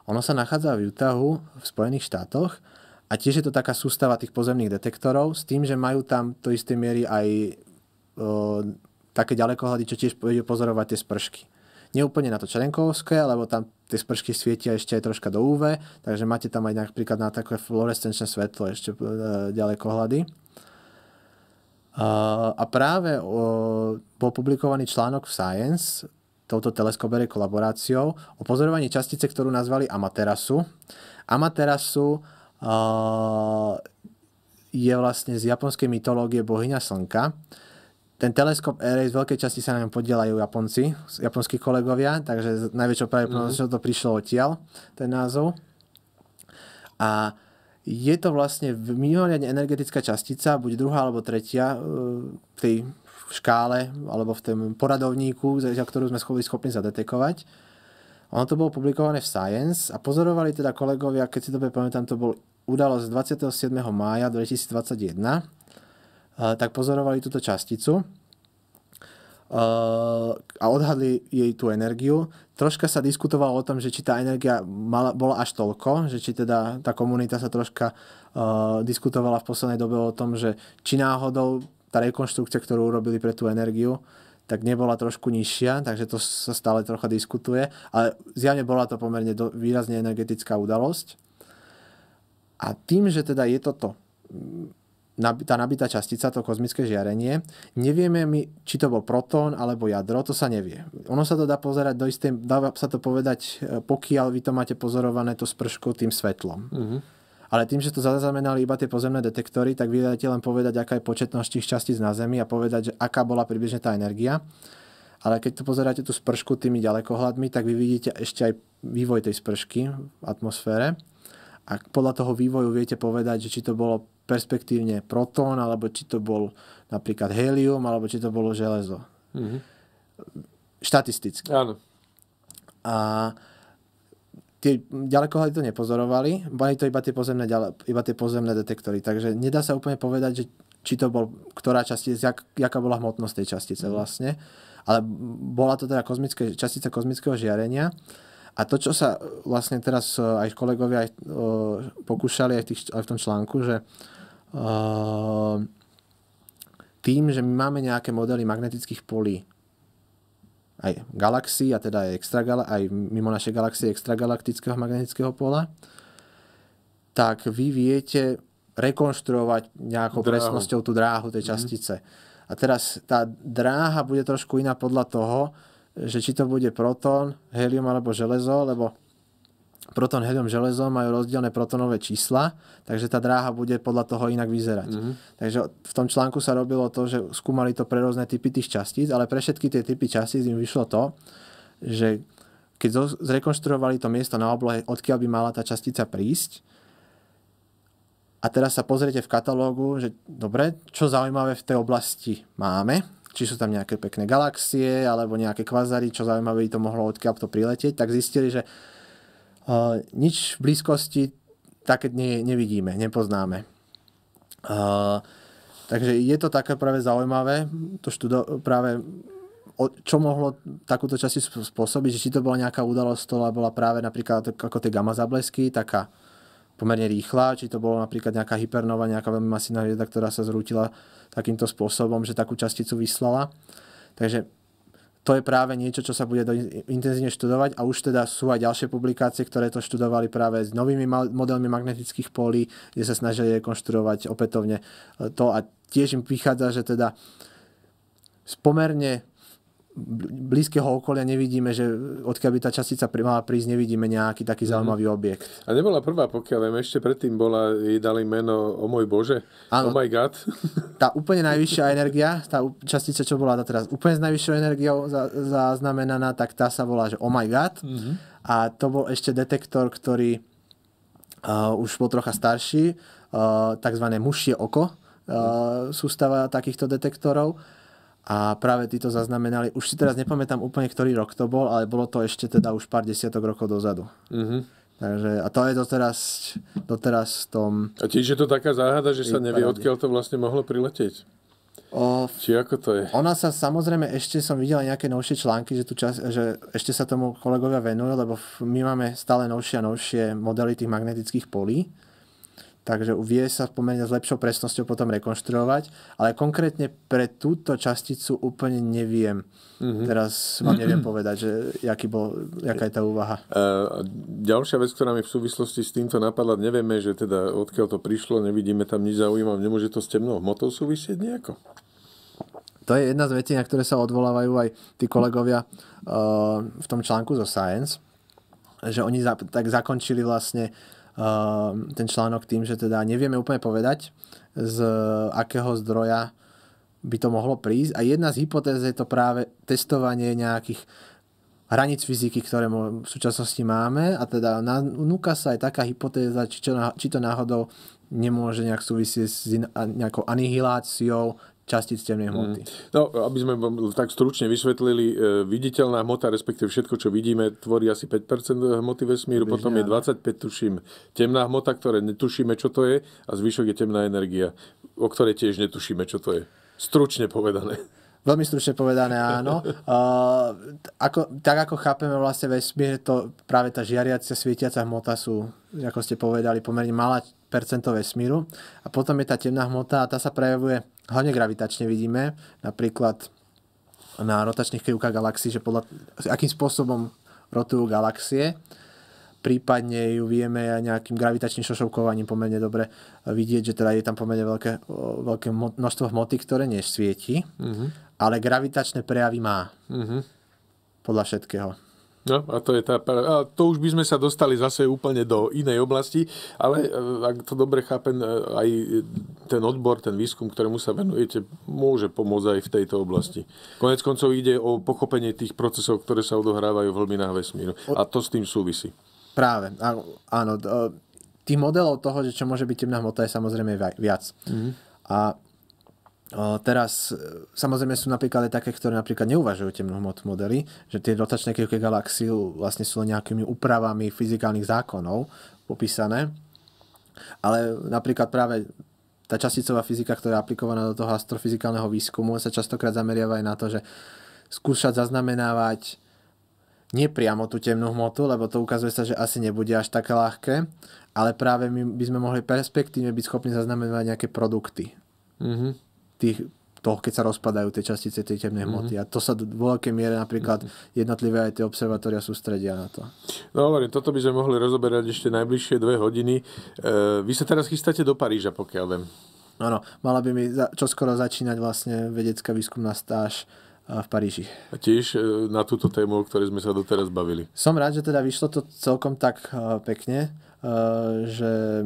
Ono sa nachádza v Utahu v Spojených štátoch a tiež je to taká sústava tých pozemných detektorov s tým, že majú tam to isté miery aj Eh, také ďalekohľady, čo tiež vedia pozorovať tie spršky. Neúplne na to čerenkovské, lebo tam tie spršky svietia ešte aj troška do UV, takže máte tam aj napríklad na také fluorescenčné svetlo ešte eh, ďalekohľady. A práve eh, bol publikovaný článok v Science touto teleskoberej kolaboráciou o pozorovaní častice, ktorú nazvali Amaterasu. Amaterasu je vlastne z japonskej mytológie bohyňa slnka ten teleskop Air z veľkej časti sa na ňom podielajú Japonci, japonskí kolegovia, takže najväčšou pravdepodobnosťou mhm. to prišlo odtiaľ, ten názov. A je to vlastne mimoriadne energetická častica, buď druhá alebo tretia e, v tej škále alebo v tom poradovníku, za ktorú sme schopní zadetekovať. Ono to bolo publikované v Science a pozorovali teda kolegovia, keď si dobre pamätám, to bol udalosť 27. mája 2021 Eh, tak pozorovali túto časticu eh, a odhadli jej tú energiu. Troška sa diskutovalo o tom, že či tá energia mala, bola až toľko, že či teda tá komunita sa troška uh, diskutovala v poslednej dobe o tom, že či náhodou tá rekonštrukcia, ktorú urobili pre tú energiu, tak nebola trošku nižšia, takže to sa stále trocha diskutuje, ale zjavne bola to pomerne do, výrazne energetická udalosť. A tým, že teda je toto tá nabitá častica, to kozmické žiarenie. Nevieme my, či to bol protón alebo jadro, to sa nevie. Ono sa to dá pozerať do istej, dá sa to povedať, e, pokiaľ vy to máte pozorované to spršku tým svetlom. Mm-hmm. Ale tým, že to zaznamenali iba tie pozemné detektory, tak vy dáte len povedať, aká je početnosť tých častíc na Zemi a povedať, že aká bola približne tá energia. Ale keď tu pozeráte tú spršku tými ďalekohľadmi, tak vy vidíte ešte aj vývoj tej spršky v atmosfére. A podľa toho vývoju viete povedať, že či to bolo perspektívne protón, alebo či to bol napríklad helium, alebo či to bolo železo. Mm-hmm. Štatisticky. Áno. A tie ďalekohľady to nepozorovali, boli to iba tie pozemné, iba tie pozemné detektory, takže nedá sa úplne povedať, že či to bol, ktorá častica, jak, jaká bola hmotnosť tej častice mhm. vlastne, ale bola to teda kozmické, častica kozmického žiarenia a to, čo sa vlastne teraz eh, aj kolegovia aj, o, eh, pokúšali aj, tých, aj v tom článku, že Ehm, tým, že my máme nejaké modely magnetických polí aj galaxii, a teda aj, extra aj mimo našej galaxie extragalaktického magnetického pola, tak vy viete rekonštruovať nejakou dráhu. presnosťou tú dráhu tej mhm. častice. Mm-hmm. A teraz tá dráha bude trošku iná podľa toho, že či to bude proton, helium alebo železo, lebo proton helium železo majú rozdielne protonové čísla, takže tá dráha bude podľa toho inak vyzerať. Mm-hmm. Takže v tom článku sa robilo to, že skúmali to pre rôzne typy tých častíc, ale pre všetky tie typy častíc im vyšlo to, že keď zrekonštruovali to miesto na oblohe, odkiaľ by mala tá častica prísť, a teraz sa pozriete v katalógu, že dobre, čo zaujímavé v tej oblasti máme, či sú tam nejaké pekné galaxie alebo nejaké kvazary, čo zaujímavé by to mohlo odkiaľ to priletieť, tak zistili, že nič v blízkosti také ne, nevidíme, nepoznáme. Uh, takže je to také práve zaujímavé, to študo, práve čo mohlo takúto časti spôsobiť, že či to bola nejaká udalosť, ktorá bola práve napríklad ako tie gamma zablesky, taká pomerne rýchla, či to bolo napríklad nejaká hypernova, nejaká veľmi masívna hviezda, ktorá sa zrútila takýmto spôsobom, že takú časticu vyslala. Takže to je práve niečo, čo sa bude do, intenzívne študovať a už teda sú aj ďalšie publikácie, ktoré to študovali práve s novými modelmi magnetických polí, kde sa snažili rekonštruovať opätovne e, to a tiež im vychádza, že teda pomerne blízkeho okolia nevidíme, že odkiaľ by tá častica mala prísť, nevidíme nejaký taký mhm. zaujímavý objekt. A nebola prvá, pokiaľ viem, ešte predtým bola, jej dali meno O môj Bože, ano, Oh my God. Tá úplne najvyššia energia, tá častica, čo bola teraz úplne s najvyššou energiou zaznamenaná, tak tá sa volá, že Oh my God. Mm-hmm. A to bol ešte detektor, ktorý uh, už bol trocha starší, uh, tzv. mušie oko, uh, sústava takýchto detektorov a práve títo zaznamenali, už si teraz nepamätám úplne, ktorý rok to bol, ale bolo to ešte teda už pár desiatok rokov dozadu. Mm-hmm. Takže, a to je doteraz, doteraz v tom... A tiež je to taká záhada, že sa nevie, odkiaľ to vlastne mohlo priletieť. O, Či ako to je? Ona sa samozrejme, ešte som videl nejaké novšie články, že, tu čas, že ešte sa tomu kolegovia venujú, lebo my máme stále novšie a novšie modely tých magnetických polí takže vie sa pomerne s lepšou presnosťou potom rekonštruovať, ale konkrétne pre túto časticu úplne neviem. Mm-hmm. Teraz vám neviem povedať, že jaký bol, jaká je tá úvaha. ďalšia vec, ktorá mi v súvislosti s týmto napadla, nevieme, že teda odkiaľ to prišlo, nevidíme tam nič zaujímavé, nemôže to s temnou hmotou súvisieť nejako? To je jedna z vecí, na ktoré sa odvolávajú aj tí kolegovia uh, v tom článku zo Science, že oni za, tak zakončili vlastne uh, Ehm, ten článok tým, že teda nevieme úplne povedať, z akého zdroja by to mohlo prísť. A jedna z hypotéz je to práve testovanie nejakých hraníc fyziky, ktoré v súčasnosti máme a teda núka sa aj taká hypotéza, či, čo, či to náhodou nemôže nejak súvisieť s nejakou anihiláciou častíc temnej hmoty. Mm. No, aby sme tak stručne vysvetlili, e, viditeľná hmota, respektíve všetko, čo vidíme, tvorí asi 5% hmoty vesmíru, Bežne, potom je 25, tuším, temná hmota, ktoré netušíme, čo to je, a zvyšok je temná energia, o ktorej tiež netušíme, čo to je. Stručne povedané. Veľmi stručne povedané, áno. Uh, ako, tak ako chápeme vlastne vesmír, to práve tá žiariacia, svietiaca hmota sú, ako ste povedali, pomerne malá percento vesmíru. A potom je tá temná hmota a tá sa prejavuje hlavne gravitačne vidíme, napríklad na rotačných krivkách galaxií, že podľa, akým spôsobom rotujú galaxie, prípadne ju vieme aj nejakým gravitačným šošovkovaním pomerne dobre eh, vidieť, že teda je tam pomerne veľké, eh, veľké množstvo hmoty, ktoré nesvieti, uh-huh. ale gravitačné prejavy má. Uh-huh. Podľa všetkého. No a to je tá a to už by sme sa dostali zase úplne do inej oblasti, ale e, ak to dobre chápem, e, aj ten odbor, ten výskum, ktorému sa venujete, môže pomôcť aj v tejto oblasti. Konec koncov ide o pochopenie tých procesov, ktoré sa odohrávajú v hlbinách vesmíru. A to s tým súvisí. Práve, áno. E, tých modelov toho, že čo môže byť temná hmota, je samozrejme viac. Mm-hmm. A O, teraz e, samozrejme sú napríklad aj také, ktoré napríklad neuvažujú hmotu modely, že tie rotačné krivky galaxií vlastne sú len nejakými úpravami fyzikálnych zákonov popísané. Ale napríklad práve tá časticová fyzika, ktorá je aplikovaná do toho astrofyzikálneho výskumu, sa častokrát zameriava aj na to, že skúšať zaznamenávať nepriamo tú temnú hmotu, lebo to ukazuje sa, že asi nebude až také ľahké, ale práve my by sme mohli perspektívne byť schopní zaznamenávať nejaké produkty. Mm-hmm tých, toho, keď sa rozpadajú tie častice tej temnej mhm. hmoty. Mm-hmm. A to sa v veľkej miere napríklad mhm. jednotlivé aj tie observatória sústredia na to. No hovorím, toto by sme mohli rozoberať ešte najbližšie dve hodiny. E, vy sa teraz chystáte do Paríža, pokiaľ viem. Áno, mala by mi za, čoskoro začínať vlastne vedecká výskumná stáž e, v Paríži. A tiež e, na túto tému, o ktorej sme sa doteraz bavili. Som rád, že teda vyšlo to celkom tak e, pekne, že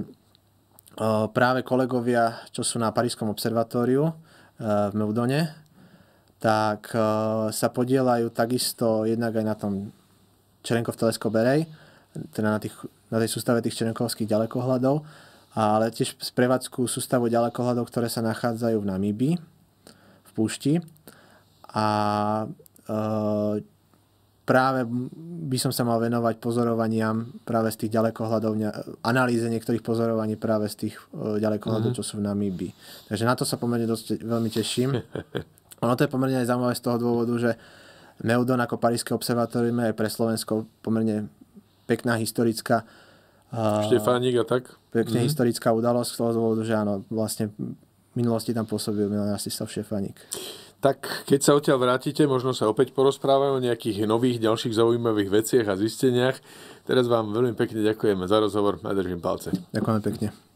práve kolegovia, čo sú na Parískom observatóriu eh, v Meudone, tak eh, sa podielajú takisto jednak aj na tom Čerenkov teleskop Berej, teda na, tých, na tej sústave tých čerenkovských ďalekohľadov, ale tiež sprevádzku sústavu ďalekohľadov, ktoré sa nachádzajú v Namíbi, v púšti. A eh, práve by som sa mal venovať pozorovaniam práve z tých ďalekohľadov, analýze niektorých pozorovaní práve z tých e, ďalekohľadov, mm-hmm. čo sú v Namíbi. Takže na to sa pomerne dosť veľmi teším. Ono to je pomerne aj zaujímavé z toho dôvodu, že Meudon ako Parížské observatórium je pre Slovensko pomerne pekná historická Štefánik a tak. Pekne mm-hmm. historická udalosť z toho dôvodu, že áno, vlastne v minulosti tam pôsobil Milan Rastislav Štefánik. Tak keď sa odtiaľ vrátite, možno sa opäť porozprávame o nejakých nových, ďalších zaujímavých veciach a zisteniach. Teraz vám veľmi pekne ďakujeme za rozhovor a držím palce. Ďakujem pekne.